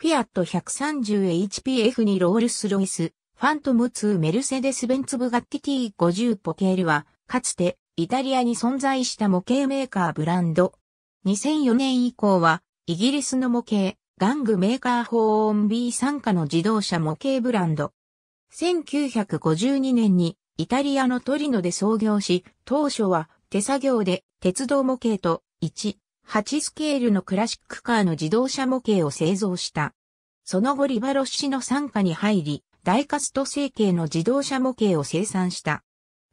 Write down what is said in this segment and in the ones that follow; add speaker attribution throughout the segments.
Speaker 1: フィアット 130HPF にロールスロイス、ファントム2メルセデス・ベンツ・ブガッティ T50 ポケールは、かつてイタリアに存在した模型メーカーブランド。2004年以降は、イギリスの模型、玩具メーカー法ン B 参加の自動車模型ブランド。1952年にイタリアのトリノで創業し、当初は手作業で鉄道模型と1、8スケールのクラシックカーの自動車模型を製造した。その後リバロッシの傘下に入り、ダイカスト成形の自動車模型を生産した。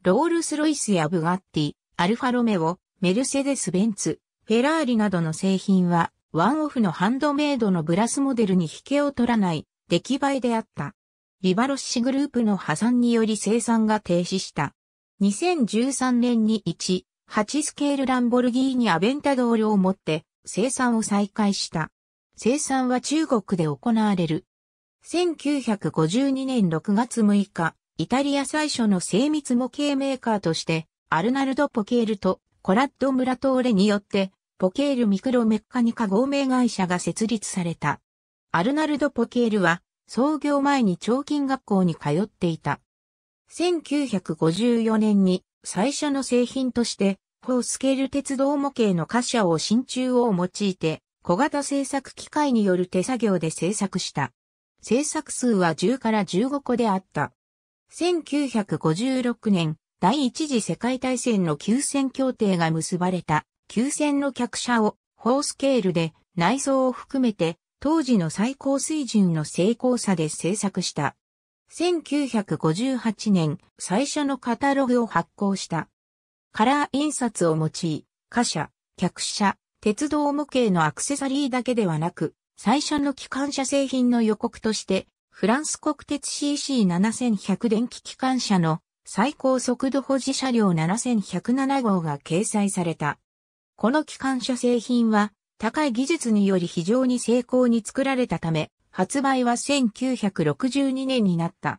Speaker 1: ロールスロイスやブガッティ、アルファロメオ、メルセデス・ベンツ、フェラーリなどの製品は、ワンオフのハンドメイドのブラスモデルに引けを取らない出来栄えであった。リバロッシグループの破産により生産が停止した。2013年に1、8スケールランボルギーニアベンタドールを持って生産を再開した。生産は中国で行われる。1952年6月6日、イタリア最初の精密模型メーカーとして、アルナルド・ポケールとコラッド・ムラトーレによって、ポケール・ミクロメッカニカ合名会社が設立された。アルナルド・ポケールは、創業前に長金学校に通っていた。1954年に最初の製品として、フォースケール鉄道模型の貨車を真鍮を用いて小型製作機械による手作業で製作した。製作数は10から15個であった。1956年、第一次世界大戦の休戦協定が結ばれた、休戦の客車を、ースケールで、内装を含めて、当時の最高水準の成功さで製作した。1958年、最初のカタログを発行した。カラー印刷を用い、貨車、客車、鉄道模型のアクセサリーだけではなく、最初の機関車製品の予告として、フランス国鉄 CC7100 電気機関車の最高速度保持車両7107号が掲載された。この機関車製品は高い技術により非常に成功に作られたため、発売は1962年になった。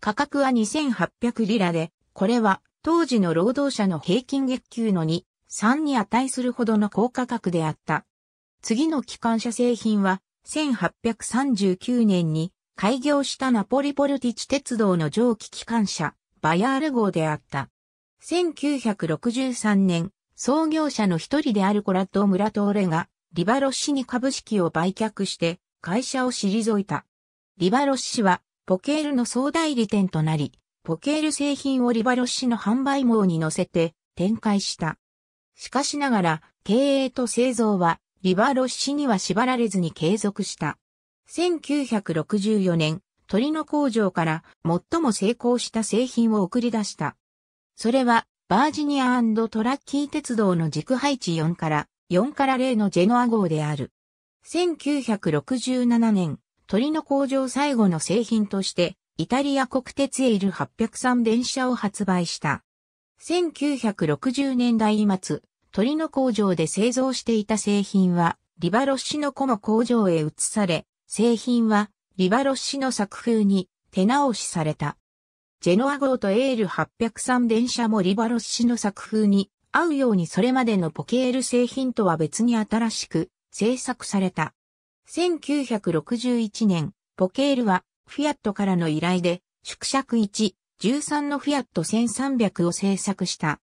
Speaker 1: 価格は2800リラで、これは当時の労働者の平均月給の2 3に値するほどの高価格であった。次の機関車製品は、1839年に開業したナポリポルティチ鉄道の蒸気機関車、バヤール号であった。1963年、創業者の一人であるコラッド・ムラトーレが、リバロッシに株式を売却して、会社を退いた。リバロッシは、ポケールの総代理店となり、ポケール製品をリバロッシの販売網に乗せて展開した。しかしながら、経営と製造は、リバーロッシには縛られずに継続した。1964年、鳥の工場から最も成功した製品を送り出した。それは、バージニアトラッキー鉄道の軸配置4から、4から0のジェノア号である。1967年、鳥の工場最後の製品として、イタリア国鉄エイル803電車を発売した。1960年代末、鳥の工場で製造していた製品は、リバロッシのコモ工場へ移され、製品は、リバロッシの作風に手直しされた。ジェノア号とエール803電車もリバロッシの作風に合うようにそれまでのポケール製品とは別に新しく製作された。1961年、ポケールはフィアットからの依頼で縮尺1、13のフィアット1300を製作した。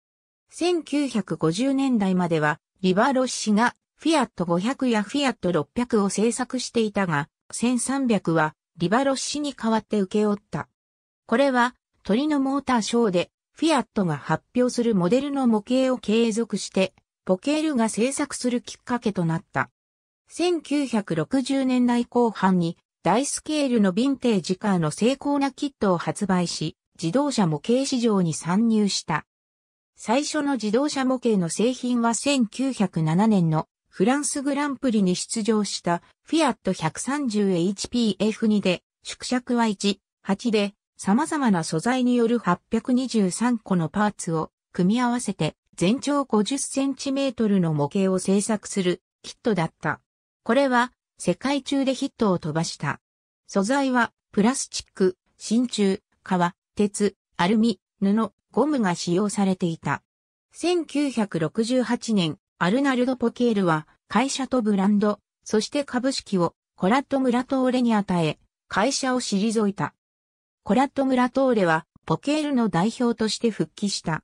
Speaker 1: 1950年代までは、リバーロッシがフィアット500やフィアット600を製作していたが、1300はリバロッシに代わって受け負った。これは鳥のモーターショーでフィアットが発表するモデルの模型を継続してポケールが製作するきっかけとなった。1960年代後半に大スケールのヴィンテージカーの精巧なキットを発売し、自動車模型市場に参入した。最初の自動車模型の製品は1907年のフランスグランプリに出場したフィアット 130HPF2 で縮尺は1、8で様々な素材による823個のパーツを組み合わせて全長 50cm の模型を製作するキットだった。これは世界中でヒットを飛ばした。素材はプラスチック、真鍮、革、鉄、アルミ、布、ゴムが使用されていた。1968年、アルナルド・ポケールは会社とブランド、そして株式をコラット・ムラトーレに与え、会社を退いた。コラット・ムラトーレはポケールの代表として復帰した。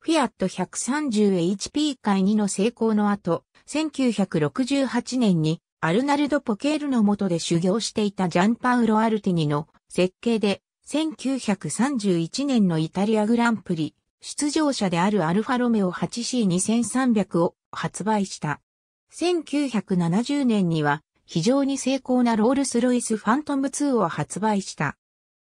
Speaker 1: フィアット 130HP 会2の成功の後、1968年にアルナルド・ポケールの下で修行していたジャンパウロ・アルティニの設計で1931年のイタリアグランプリ、出場者であるアルファロメオ 8C2300 を発売した。1970年には非常に精巧なロールスロイスファントム2を発売した。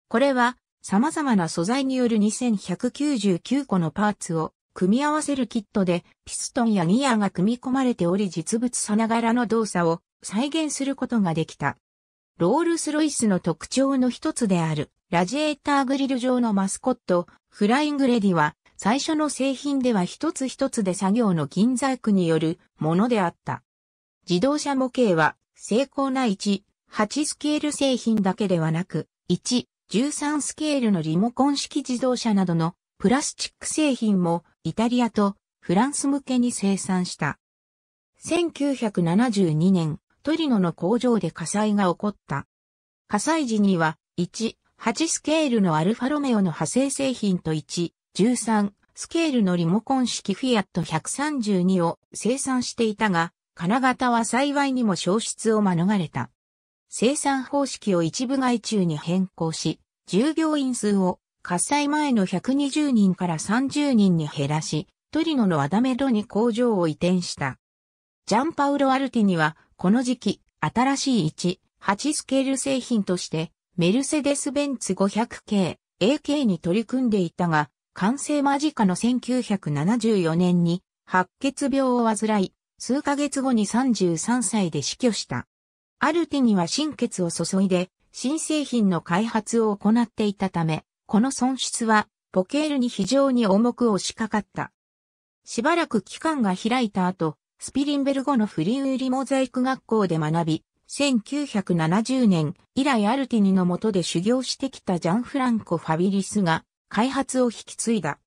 Speaker 1: これは様々な素材による2199個のパーツを組み合わせるキットでピストンやギアが組み込まれており実物さながらの動作を再現することができた。ロールスロイスの特徴の一つである、ラジエーターグリル上のマスコット、フライングレディは、最初の製品では一つ一つで作業の銀細工によるものであった。自動車模型は、精巧な1、8スケール製品だけではなく、1、13スケールのリモコン式自動車などのプラスチック製品もイタリアとフランス向けに生産した。1972年、トリノの工場で火災が起こった。火災時には、1、8スケールのアルファロメオの派生製品と1、13スケールのリモコン式フィアット132を生産していたが、金型は幸いにも消失を免れた。生産方式を一部外注に変更し、従業員数を火災前の120人から30人に減らし、トリノのアダメドに工場を移転した。ジャンパウロ・アルティにはこの時期、新しい1、8スケール製品として、メルセデス・ベンツ500系、AK に取り組んでいたが、完成間近の1974年に白血病を患い、数ヶ月後に33歳で死去した。アルティには心血を注いで、新製品の開発を行っていたため、この損失は、ポケールに非常に重く押しかかった。しばらく期間が開いた後、スピリンベルゴのフリウーリモザイク学校で学び、1970年以来アルティニの下で修行してきたジャンフランコ・ファビリスが開発を引き継いだ。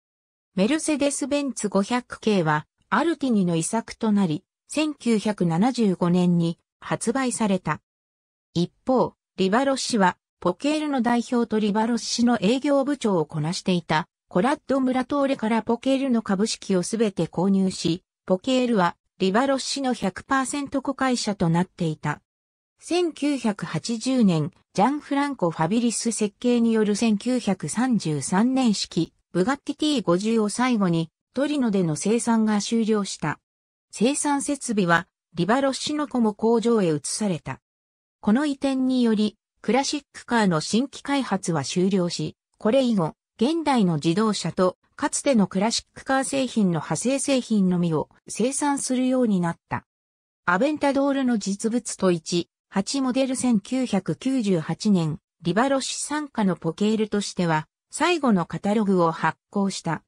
Speaker 1: メルセデス・ベンツ500系はアルティニの遺作となり、1975年に発売された。一方、リバロ氏はポケールの代表とリバロ氏の営業部長をこなしていたコラッド・ムラトーレからポケールの株式をすべて購入し、ポケールはリバロッシの100%子会社となっていた。1980年、ジャン・フランコ・ファビリス設計による1933年式、ブガッティ T50 を最後に、トリノでの生産が終了した。生産設備は、リバロッシの子も工場へ移された。この移転により、クラシックカーの新規開発は終了し、これ以後、現代の自動車とかつてのクラシックカー製品の派生製品のみを生産するようになった。アベンタドールの実物と1、8モデル1998年、リバロシ参加のポケールとしては、最後のカタログを発行した。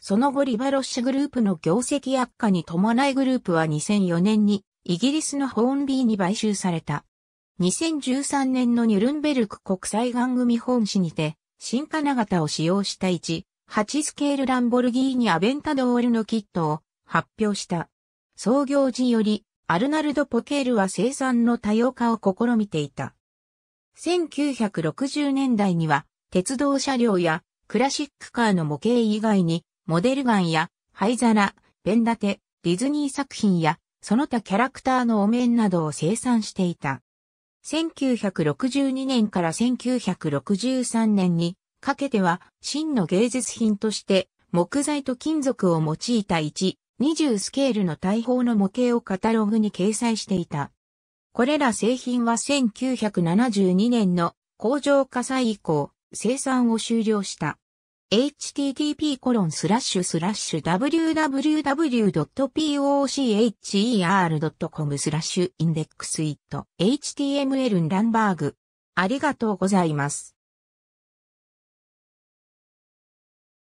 Speaker 1: その後リバロッシュグループの業績悪化に伴いグループは2004年にイギリスのホーンビーに買収された。2013年のニュルンベルク国際番組本市にて新金型を使用した1、8スケールランボルギーニアベンタドールのキットを発表した。創業時より、アルナルド・ポケールは生産の多様化を試みていた。1960年代には、鉄道車両やクラシックカーの模型以外に、モデルガンや灰皿、ペン立て、ディズニー作品や、その他キャラクターのお面などを生産していた。1962年から1963年にかけては、真の芸術品として、木材と金属を用いた1、20スケールの大砲の模型をカタログに掲載していた。これら製品は1972年の工場火災以降、生産を終了した。http://www.pocher.com スラッシュインデックスイット html ランバーグ。ありがとうございます。